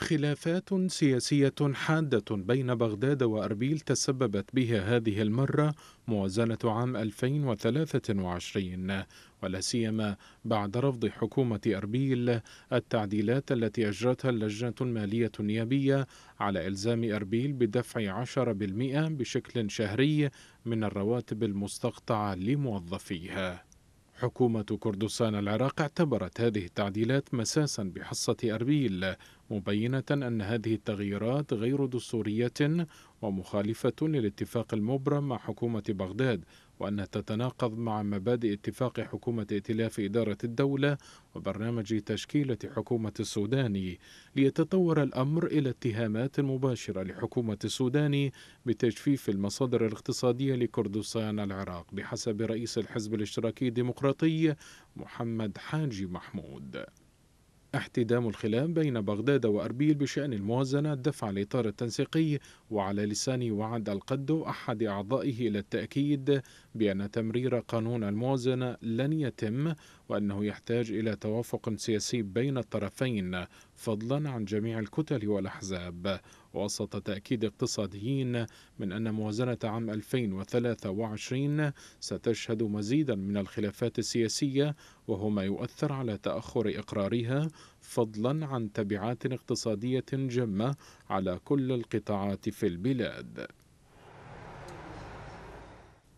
خلافات سياسية حادة بين بغداد وأربيل تسببت بها هذه المرة موازنة عام 2023 ولا سيما بعد رفض حكومة أربيل التعديلات التي أجرتها اللجنة المالية النيابية على إلزام أربيل بدفع 10% بشكل شهري من الرواتب المستقطعة لموظفيها. حكومة كردستان العراق اعتبرت هذه التعديلات مساسا بحصة أربيل مبينة أن هذه التغييرات غير دستورية ومخالفة للاتفاق المبرم مع حكومة بغداد وأنها تتناقض مع مبادئ اتفاق حكومة ائتلاف إدارة الدولة وبرنامج تشكيلة حكومة السوداني ليتطور الأمر إلى اتهامات مباشرة لحكومة السوداني بتجفيف المصادر الاقتصادية لكردستان العراق بحسب رئيس الحزب الاشتراكي الديمقراطي محمد حاجي محمود احتدام الخلاف بين بغداد وأربيل بشأن الموازنة دفع الإطار التنسيقي وعلى لسان وعد القدو أحد أعضائه إلى التأكيد بأن تمرير قانون الموازنة لن يتم وأنه يحتاج إلى توافق سياسي بين الطرفين فضلا عن جميع الكتل والأحزاب وسط تأكيد اقتصاديين من أن موازنة عام 2023 ستشهد مزيدا من الخلافات السياسية وهو ما يؤثر على تأخر إقرارها فضلا عن تبعات اقتصادية جمة على كل القطاعات في البلاد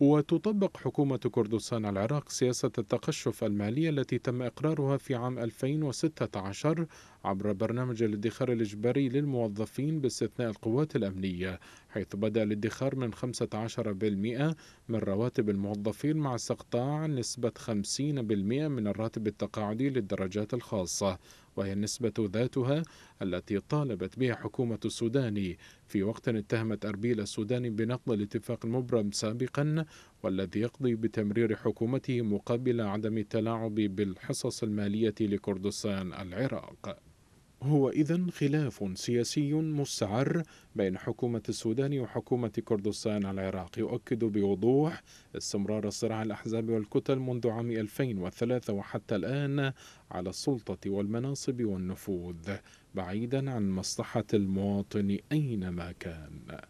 وتطبق حكومة كردستان العراق سياسة التقشف المالية التي تم إقرارها في عام 2016 عبر برنامج الادخار الإجباري للموظفين باستثناء القوات الأمنية حيث بدأ الادخار من 15% من رواتب الموظفين مع استقطاع نسبة 50% من الراتب التقاعدي للدرجات الخاصة وهي النسبة ذاتها التي طالبت بها حكومة السودان في وقت اتهمت أربيل السودان بنقض الاتفاق المبرم سابقا والذي يقضي بتمرير حكومته مقابل عدم التلاعب بالحصص المالية لكردستان العراق هو إذا خلاف سياسي مستعر بين حكومة السودان وحكومة كردستان العراق يؤكد بوضوح استمرار صراع الأحزاب والكتل منذ عام 2003 وحتى الآن على السلطة والمناصب والنفوذ بعيدا عن مصلحة المواطن أينما كان